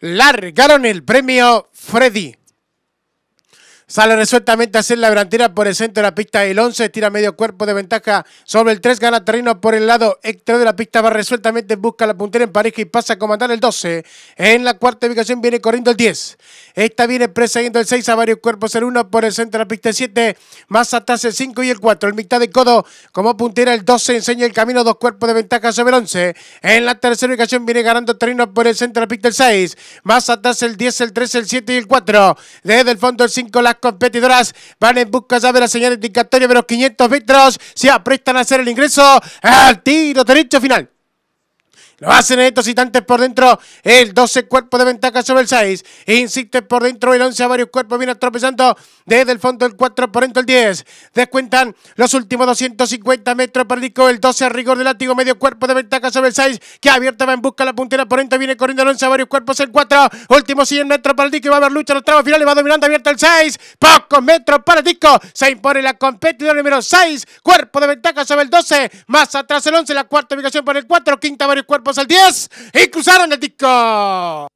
largaron el premio Freddy. Sale resueltamente a hacer la delantera por el centro de la pista el 11, tira medio cuerpo de ventaja sobre el 3, gana terreno por el lado exterior de la pista, va resueltamente, busca la puntera en pareja y pasa a comandar el 12. En la cuarta ubicación viene corriendo el 10. Esta viene precediendo el 6 a varios cuerpos, el 1 por el centro de la pista 7, más atrás el 5 y el 4. El mitad de codo como puntera, el 12 enseña el camino, dos cuerpos de ventaja sobre el 11. En la tercera ubicación viene ganando terreno por el centro de la pista el 6, más atrás el 10, el 13, el 7 y el 4. Desde el fondo el 5, las competidoras van en busca ya de la señal indicatoria de los 500 metros, se aprestan a hacer el ingreso, al tiro derecho final. Lo hacen estos citantes por dentro. El 12 cuerpo de ventaja sobre el 6. Insiste por dentro el 11 a varios cuerpos. Viene tropezando desde el fondo el 4 por dentro el 10. Descuentan los últimos 250 metros. para el 12 a rigor del látigo. Medio cuerpo de ventaja sobre el 6. Que abierta va en busca la puntera por dentro. Viene corriendo el 11 a varios cuerpos. El 4. Último 100 metros para el Va a haber lucha en los tramos finales. Va dominando abierta el 6. Pocos metros para el Dico. Se impone la competidora número 6. Cuerpo de ventaja sobre el 12. Más atrás el 11. La cuarta ubicación por el 4. Quinta varios cuerpos al 10 y cruzaron el disco.